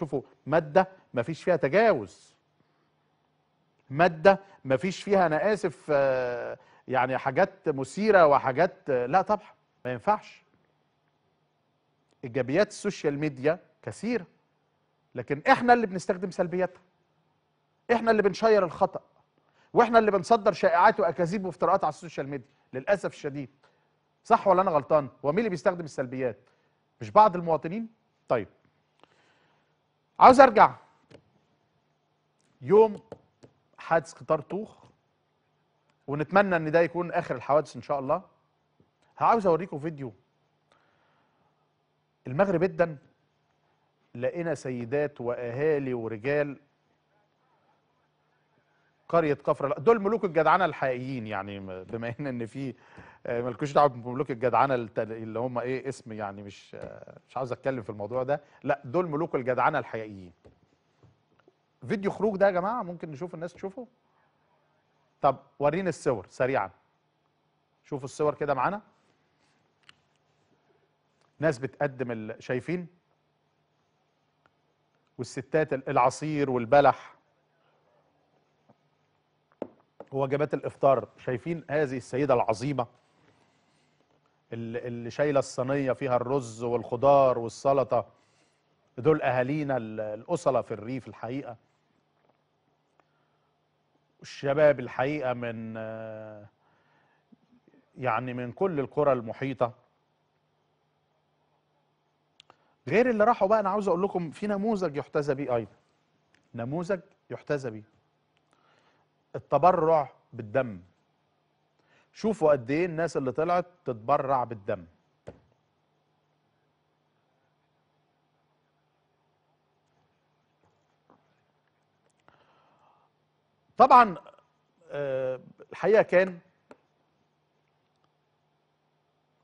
شوفوا ماده ما فيش فيها تجاوز ماده ما فيش فيها انا اسف آه، يعني حاجات مثيره وحاجات آه، لا طبعا ما ينفعش ايجابيات السوشيال ميديا كثيره لكن احنا اللي بنستخدم سلبياتها احنا اللي بنشير الخطا واحنا اللي بنصدر شائعات واكاذيب وافتراءات على السوشيال ميديا للاسف الشديد صح ولا انا غلطان هو مين اللي بيستخدم السلبيات مش بعض المواطنين طيب عاوز ارجع يوم حادث قطار طوخ ونتمنى ان ده يكون اخر الحوادث ان شاء الله عاوز اوريكم فيديو المغرب ادن لقينا سيدات واهالي ورجال قريه كفر دول ملوك الجدعنه الحقيقيين يعني بما ان ان في آه، ملكوش دعوه بملوك الجدعنه اللي هم ايه اسم يعني مش آه، مش عاوز اتكلم في الموضوع ده لا دول ملوك الجدعنه الحقيقيين فيديو خروج ده يا جماعه ممكن نشوف الناس تشوفه طب وريني الصور سريعا شوفوا الصور كده معانا ناس بتقدم شايفين والستات العصير والبلح وجبات الافطار شايفين هذه السيده العظيمه اللي شايله الصينيه فيها الرز والخضار والسلطه دول اهالينا الاصله في الريف الحقيقه الشباب الحقيقه من يعني من كل القرى المحيطه غير اللي راحوا بقى انا عاوز اقول لكم في نموذج يحتذى بيه ايضا نموذج يحتذى بيه التبرع بالدم شوفوا قد ايه الناس اللي طلعت تتبرع بالدم طبعا آه، الحقيقه كان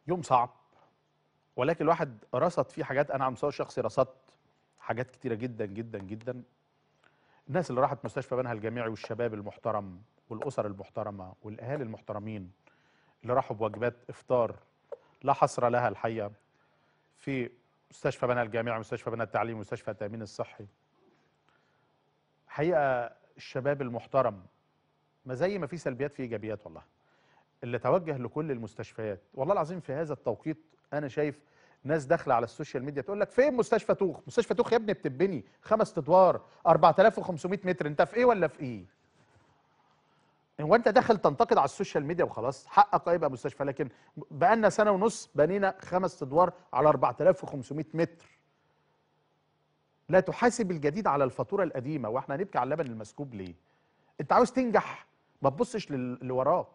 يوم صعب ولكن الواحد رصد فيه حاجات انا على المستوى الشخصي رصدت حاجات كتيره جدا جدا جدا الناس اللي راحت مستشفى بنها الجامعي والشباب المحترم والاسر المحترمه والاهالي المحترمين اللي راحوا بوجبات افطار لا حصر لها الحقيقه في مستشفى بنها الجامعي مستشفى بنها التعليم مستشفى التامين الصحي حقيقه الشباب المحترم ما زي ما في سلبيات في ايجابيات والله اللي توجه لكل المستشفيات والله العظيم في هذا التوقيت انا شايف ناس داخله على السوشيال ميديا تقول لك فين مستشفى توخ مستشفى توخ يا ابني بتبني خمس ادوار 4500 متر انت في ايه ولا في ايه هو انت داخل تنتقد على السوشيال ميديا وخلاص حقك آه يبقى مستشفى لكن بقالنا سنه ونص بنينا خمس ادوار على 4500 متر لا تحاسب الجديد على الفاتوره القديمه واحنا هنبكي على اللبن المسكوب ليه انت عاوز تنجح ما تبصش لوراك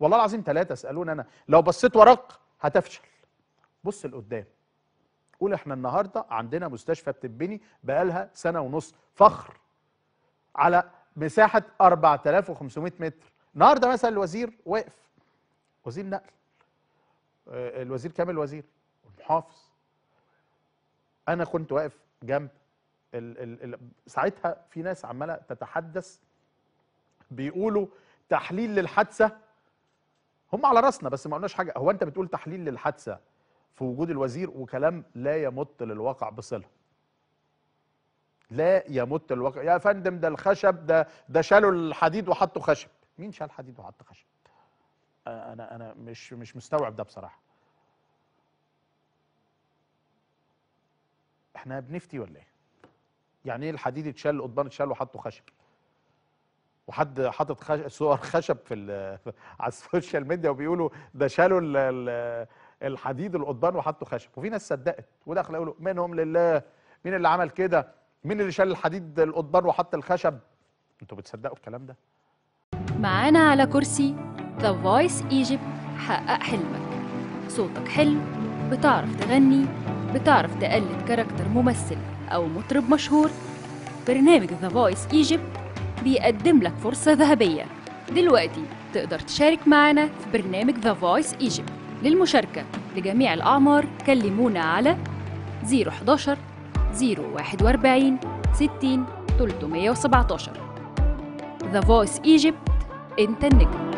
والله العظيم ثلاثه اسالوني انا لو بصيت وراك هتفشل بص لقدام قول احنا النهارده عندنا مستشفى بتبني بقالها سنه ونص فخر على مساحه 4500 متر النهارده مثلا الوزير واقف وزير نقل آه، الوزير كامل وزير المحافظ انا كنت واقف جنب ال ال ال ساعتها في ناس عماله تتحدث بيقولوا تحليل للحادثه هم على راسنا بس ما قلناش حاجه هو انت بتقول تحليل للحادثه في وجود الوزير وكلام لا يمت للواقع بصله لا يمت للواقع يا فندم ده الخشب ده ده شالوا الحديد وحطوا خشب مين شال حديد وحط خشب انا انا مش مش مستوعب ده بصراحه احنا بنفتي ولا ايه يعني ايه الحديد اتشال القضبان اتشال وحطوا خشب وحد حاطط خشب صور خشب في على السوشيال ميديا وبيقولوا ده شالوا ال... الحديد القضبان وحطوا خشب وفي ناس صدقت ودخل يقولوا منهم لله مين اللي عمل كده مين اللي شال الحديد القضبان وحط الخشب انتوا بتصدقوا الكلام ده معانا على كرسي ذا فويس ايجيبت حقق حلمك صوتك حلو بتعرف تغني بتعرف تقلد كاركتر ممثل او مطرب مشهور برنامج ذا فويس ايجيبت بيقدم لك فرصه ذهبيه دلوقتي تقدر تشارك معانا في برنامج ذا فويس ايجيبت للمشاركة لجميع الأعمار كلمونا على 011 041 60 317 The Voice Egypt أنت النجم